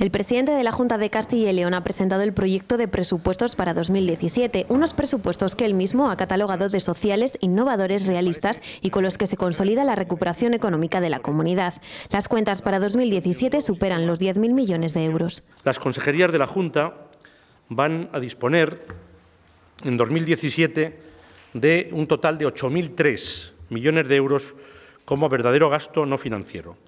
El presidente de la Junta de Castilla y León ha presentado el proyecto de presupuestos para 2017, unos presupuestos que él mismo ha catalogado de sociales, innovadores, realistas y con los que se consolida la recuperación económica de la comunidad. Las cuentas para 2017 superan los 10.000 millones de euros. Las consejerías de la Junta van a disponer en 2017 de un total de 8.003 millones de euros como verdadero gasto no financiero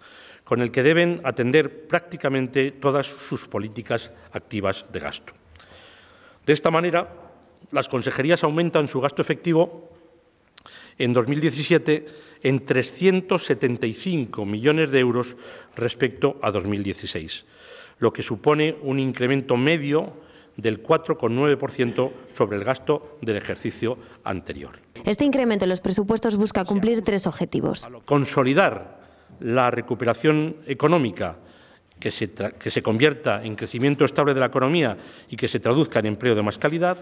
con el que deben atender prácticamente todas sus políticas activas de gasto. De esta manera, las consejerías aumentan su gasto efectivo en 2017 en 375 millones de euros respecto a 2016, lo que supone un incremento medio del 4,9% sobre el gasto del ejercicio anterior. Este incremento en los presupuestos busca cumplir tres objetivos. Consolidar la recuperación económica, que se, convierta en crecimiento estable de la economía y que se traduzca en empleo de más calidad,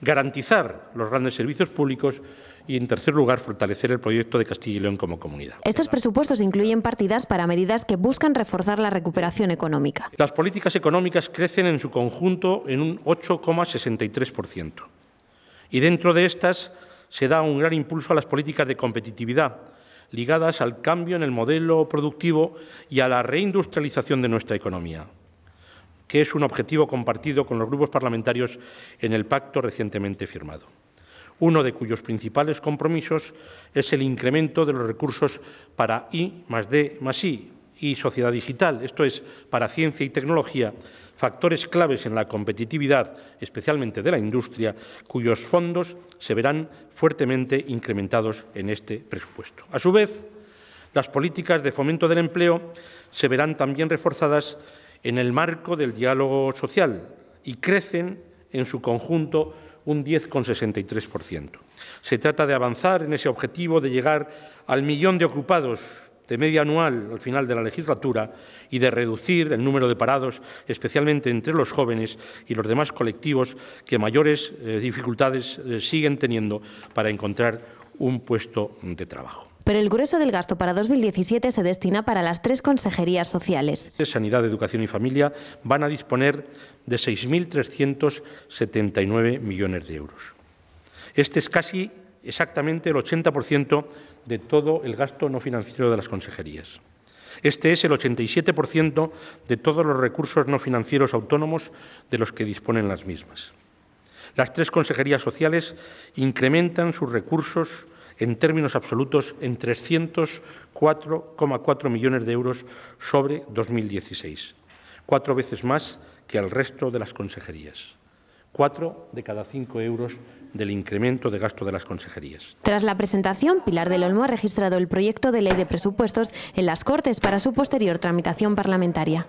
garantizar los grandes servicios públicos y, en tercer lugar, fortalecer el proyecto de Castilla y León como comunidad. Estos presupuestos incluyen partidas para medidas que buscan reforzar la recuperación económica. Las políticas económicas crecen en su conjunto en un 8,63%. Y dentro de estas se da un gran impulso a las políticas de competitividad, ligadas al cambio en el modelo productivo y a la reindustrialización de nuestra economía, que es un objetivo compartido con los grupos parlamentarios en el pacto recientemente firmado uno de cuyos principales compromisos es el incremento de los recursos para I más D más I, y sociedad digital, esto es, para ciencia y tecnología, factores claves en la competitividad, especialmente de la industria, cuyos fondos se verán fuertemente incrementados en este presupuesto. A su vez, las políticas de fomento del empleo se verán también reforzadas en el marco del diálogo social y crecen en su conjunto un 10,63%. Se trata de avanzar en ese objetivo de llegar al millón de ocupados de media anual al final de la legislatura y de reducir el número de parados, especialmente entre los jóvenes y los demás colectivos que mayores eh, dificultades eh, siguen teniendo para encontrar un puesto de trabajo. Pero el grueso del gasto para 2017 se destina para las tres consejerías sociales. Sanidad, Educación y Familia van a disponer de 6.379 millones de euros. Este es casi exactamente el 80% de todo el gasto no financiero de las consejerías. Este es el 87% de todos los recursos no financieros autónomos de los que disponen las mismas. Las tres consejerías sociales incrementan sus recursos en términos absolutos en 304,4 millones de euros sobre 2016, cuatro veces más que al resto de las consejerías. Cuatro de cada cinco euros del incremento de gasto de las consejerías. Tras la presentación, Pilar del Olmo ha registrado el proyecto de ley de presupuestos en las Cortes para su posterior tramitación parlamentaria.